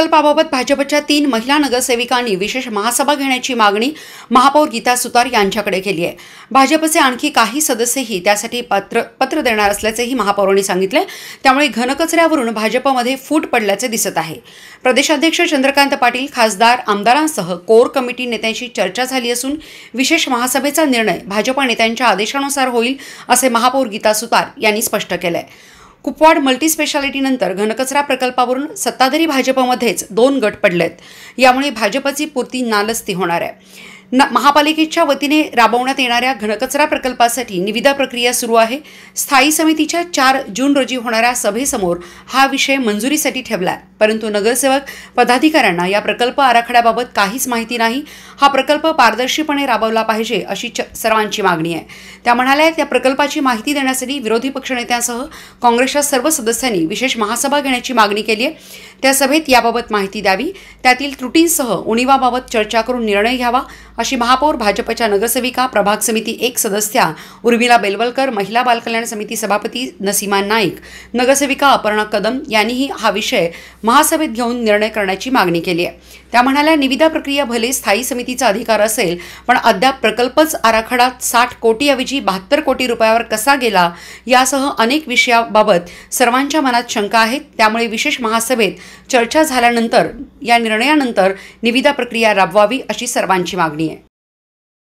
प्रकल्पाबाबत भाजपच्या तीन महिला नगरसेविकांनी विशेष महासभा घेण्याची मागणी महापौर गीता सुतार यांच्याकडे केली आहे भाजपचे आणखी काही सदस्यही त्यासाठी पत्र पत्र देणार असल्याचेही महापौरांनी सांगितले त्यामुळे घनकचऱ्यावरून भाजपमध्ये फूट पडल्याचे दिसत आहे प्रदेशाध्यक्ष चंद्रकांत पाटील खासदार आमदारांसह कोर कमिटी नेत्यांशी चर्चा झाली असून विशेष महासभेचा निर्णय भाजपा नेत्यांच्या आदेशानुसार होईल असे महापौर गीता सुतार यांनी स्पष्ट केलं आहे कुपवाड मल्टीस्पेशालिटीनंतर घनकचरा प्रकल्पावरून सत्ताधारी भाजपमध्येच दोन गट पडलेत यामुळे भाजपची पूर्ती नालस्ती होणार आहे न महापालिकेच्या वतीने राबवण्यात येणाऱ्या घनकचरा प्रकल्पासाठी निविदा प्रक्रिया सुरू आहे स्थायी समितीच्या चार जून रोजी होणाऱ्या सभेसमोर हा विषय मंजुरीसाठी ठेवला आहे परंतु नगरसेवक पदाधिकाऱ्यांना या प्रकल्प आराखड्याबाबत काहीच माहिती नाही हा प्रकल्प पारदर्शीपणे राबवला पाहिजे अशी सर्वांची मागणी आहे त्या म्हणाल्या त्या प्रकल्पाची माहिती देण्यासाठी विरोधी पक्षनेत्यांसह काँग्रेसच्या सर्व सदस्यांनी विशेष महासभा घेण्याची मागणी केली आहे त्या सभेत याबाबत माहिती द्यावी त्यातील त्रुटींसह उणीवाबाबत चर्चा करून निर्णय घ्यावा अशी महापौर भाजपच्या नगरसेविका प्रभाग समिती एक सदस्या उर्मिला बेलवलकर महिला बालकल्याण समिती सभापती नसीमा नाईक नगरसेविका अपर्णा कदम यांनीही हा विषय महासभेत घेऊन निर्णय करण्याची मागणी केली आहे त्या म्हणाल्या निविदा प्रक्रिया भले स्थायी समितीचा अधिकार असेल पण अद्याप प्रकल्पच आराखडा साठ कोटीऐवजी बहात्तर कोटी रुपयावर कसा गेला यासह अनेक विषयाबाबत सर्वांच्या मनात शंका आहेत त्यामुळे विशेष महासभेत चर्चा झाल्यानंतर या निर्णयानंतर निविदा प्रक्रिया राबवावी अशी सर्वांची मागणी आहे